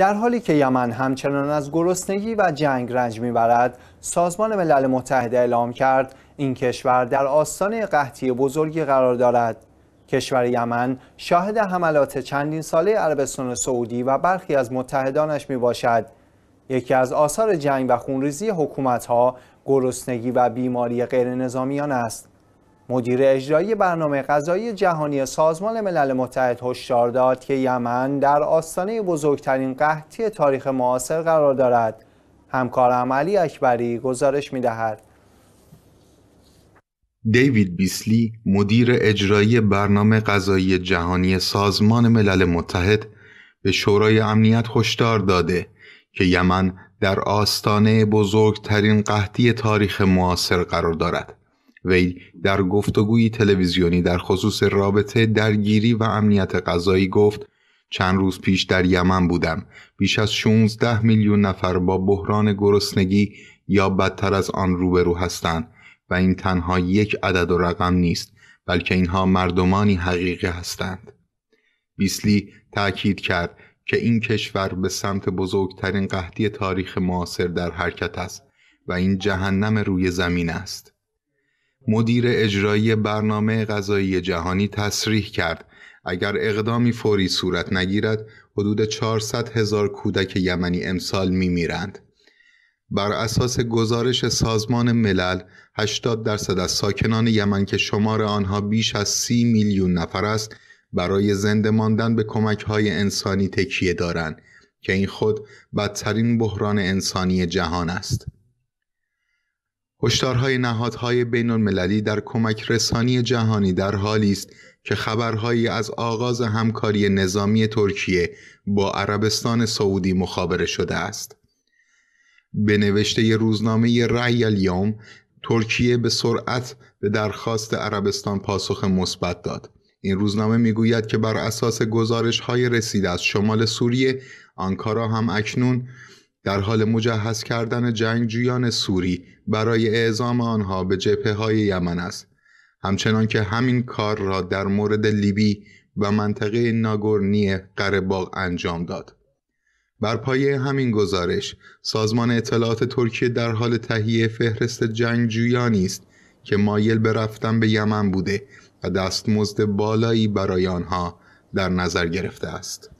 در حالی که یمن همچنان از گرسنگی و جنگ رنج میبرد سازمان ملل متحد اعلام کرد این کشور در آستانه قحطی بزرگی قرار دارد کشور یمن شاهد حملات چندین ساله عربستان سعودی و برخی از متحدانش می باشد. یکی از آثار جنگ و خونریزی حکومت ها گرسنگی و بیماری غیر نظامیان است. مدیر اجرایی برنامه غذایی جهانی سازمان ملل متحد هشدار داد که یمن در آستانه بزرگترین قحطی تاریخ معاصر قرار دارد همکار علی اکبری گزارش می‌دهد دیوید بیسلی مدیر اجرایی برنامه غذایی جهانی سازمان ملل متحد به شورای امنیت هشدار داده که یمن در آستانه بزرگترین قحطی تاریخ معاصر قرار دارد وی در گفتگوی تلویزیونی در خصوص رابطه درگیری و امنیت غذایی گفت چند روز پیش در یمن بودم بیش از 16 میلیون نفر با بحران گرسنگی یا بدتر از آن روبرو هستند و این تنها یک عدد و رقم نیست بلکه اینها مردمانی حقیقی هستند بیسلی تاکید کرد که این کشور به سمت بزرگترین قحطی تاریخ معاصر در حرکت است و این جهنم روی زمین است مدیر اجرایی برنامه غذایی جهانی تصریح کرد اگر اقدامی فوری صورت نگیرد حدود 400 هزار کودک یمنی امسال میرند بر اساس گزارش سازمان ملل 80 درصد از ساکنان یمن که شمار آنها بیش از 30 میلیون نفر است برای زنده ماندن به کمک های انسانی تکیه دارند که این خود بدترین بحران انسانی جهان است. هشدارهای نهادهای بین المللی در کمک رسانی جهانی در حالی است که خبرهایی از آغاز همکاری نظامی ترکیه با عربستان سعودی مخابره شده است. به نوشته روزنامه رایل یوم، ترکیه به سرعت به درخواست عربستان پاسخ مثبت داد. این روزنامه میگوید که بر اساس گزارش های رسیده از شمال سوریه آنکارا هم اکنون در حال مجهز کردن جنگجویان سوری برای اعزام آنها به جبهه های یمن است همچنان که همین کار را در مورد لیبی و منطقه ناگورنی قرباغ انجام داد بر پایه همین گزارش سازمان اطلاعات ترکیه در حال تهیه فهرست جنگجویانی است که مایل به رفتن به یمن بوده و دستمزد بالایی برای آنها در نظر گرفته است